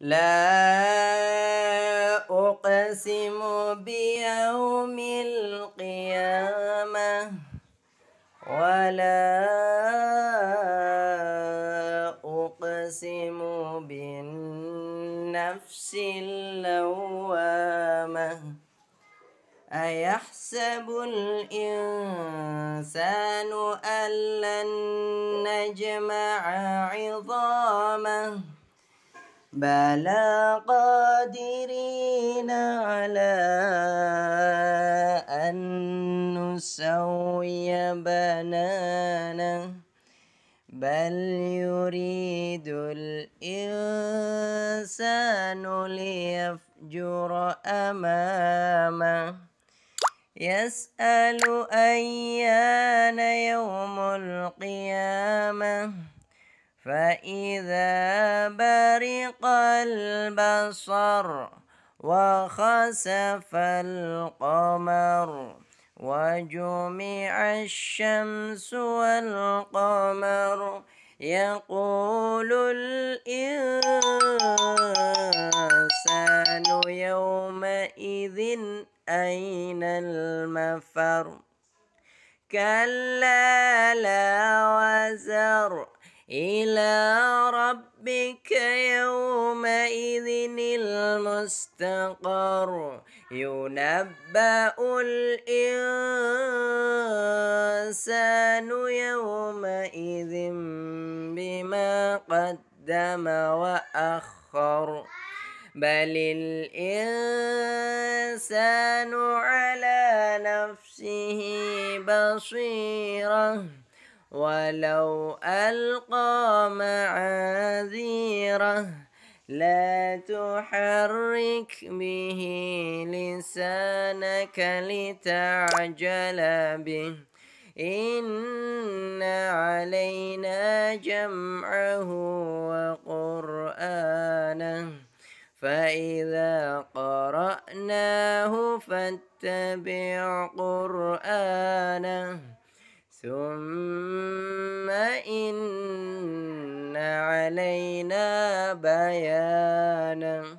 لا أقسم بيوم القيامة ولا أقسم بالنفس اللوامة أيحسب الإنسان أن لن نجمع عظامه بلى قادرين على أن نسوي بنانه بل يريد الإنسان ليفجر أمامه يسأل أيان يوم القيامة فإذا برق البصر وخسف القمر وجمع الشمس والقمر يقول الإنسان يومئذ أين المفر كلا لا وزر إلى ربك يومئذ المستقر ينبأ الإنسان يومئذ بما قدم وأخر بل الإنسان على نفسه بصيره ولو ألقى معاذيره لا تحرك به لسانك لتعجل به إن علينا جمعه وقرآنه فإذا قرأناه فاتبع قرآنه علينا بيانا